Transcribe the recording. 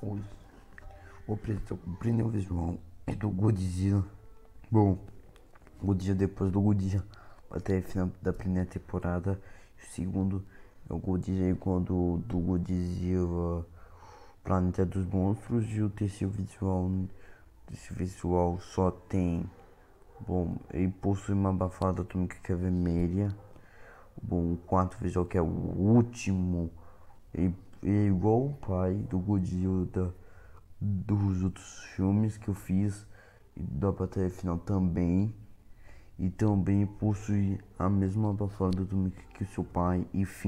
O primeiro visual é do Godzilla. Bom, Godzilla depois do Godzilla até o final da primeira temporada. O segundo é o Godzilla quando do Godzilla uh, Planeta dos Monstros e o terceiro visual, esse visual só tem Bom, ele possui uma abafada atômica que é vermelha. Bom, o quarto visual que é o último, ele é igual o pai do Godzilla dos outros filmes que eu fiz e da batalha final também. E também possui a mesma plataforma do que o seu pai, e